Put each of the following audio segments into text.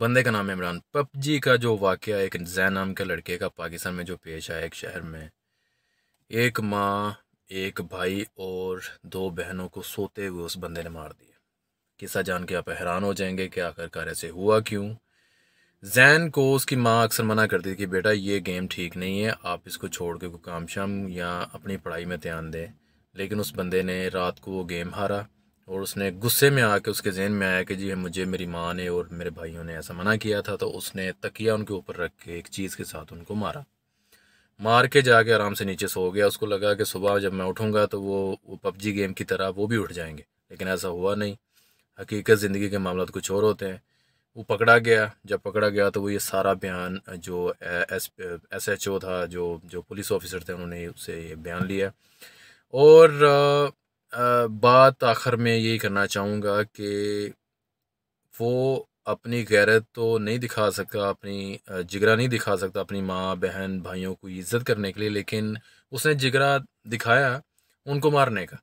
बंदे का नाम इमरान पबजी का जो वाक़ एक जैन नाम के लड़के का पाकिस्तान में जो पेश आया एक शहर में एक माँ एक भाई और दो बहनों को सोते हुए उस बंदे ने मार दिया किस्सा जान के आप हैरान हो जाएंगे कि आखिरकार ऐसे हुआ क्यों जैन को उसकी माँ अक्सर मना करती थी कि बेटा ये गेम ठीक नहीं है आप इसको छोड़ के कोई काम शाम या अपनी पढ़ाई में ध्यान दें लेकिन उस बंदे ने रात को वो गेम हारा और उसने गुस्से में आके उसके जहन में आया कि जी मुझे मेरी माँ ने और मेरे भाइयों ने ऐसा मना किया था तो उसने तकिया उनके ऊपर रख के एक चीज़ के साथ उनको मारा मार के जाके आराम से नीचे सो गया उसको लगा कि सुबह जब मैं उठूँगा तो वो वो पबजी गेम की तरह वो भी उठ जाएंगे लेकिन ऐसा हुआ नहीं हकीकत ज़िंदगी के मामला तो कुछ और होते हैं वो पकड़ा गया जब पकड़ा गया तो वो ये सारा बयान जो एस एस एच ओ था जो जो पुलिस ऑफिसर थे उन्होंने उससे ये बयान लिया और बात आखिर में यही करना चाहूँगा कि वो अपनी गैरत तो नहीं दिखा सकता अपनी जिगरा नहीं दिखा सकता अपनी माँ बहन भाइयों को इज़्ज़त करने के लिए लेकिन उसने जिगरा दिखाया उनको मारने का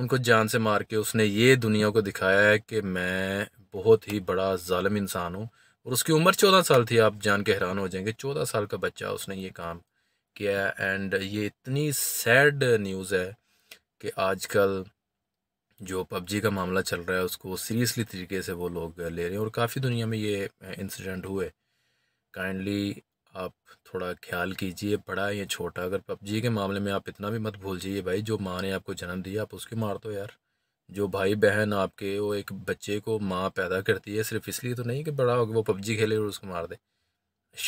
उनको जान से मार के उसने ये दुनिया को दिखाया है कि मैं बहुत ही बड़ा ालम इंसान हूँ और उसकी उम्र चौदह साल थी आप जान के हैरान हो जाएंगे चौदह साल का बच्चा उसने ये काम किया एंड ये इतनी सैड न्यूज़ है कि आजकल जो पबजी का मामला चल रहा है उसको सीरियसली तरीके से वो लोग ले रहे हैं और काफ़ी दुनिया में ये इंसिडेंट हुए काइंडली आप थोड़ा ख्याल कीजिए बड़ा या छोटा अगर पबजी के मामले में आप इतना भी मत भूल जाइए भाई जो माँ ने आपको जन्म दिया आप उसकी मार दो यार जो भाई बहन आपके वो एक बच्चे को माँ पैदा करती है सिर्फ इसलिए तो नहीं कि बड़ा हो वो पबजी खेले और उसको मार दे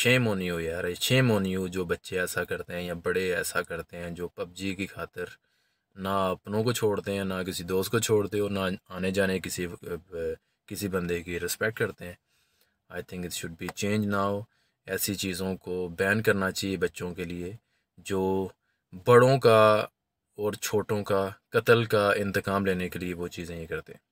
शेम होनी हो यार शेम होनी हो जो बच्चे ऐसा करते हैं या बड़े ऐसा करते हैं जो पबजी की खातर ना अपनों को छोड़ते हैं ना किसी दोस्त को छोड़ते हो ना आने जाने किसी किसी बंदे की रिस्पेक्ट करते हैं I think it should be change now ऐसी चीज़ों को बैन करना चाहिए बच्चों के लिए जो बड़ों का और छोटों का कत्ल का इंतकाम लेने के लिए वो चीज़ें ये करते हैं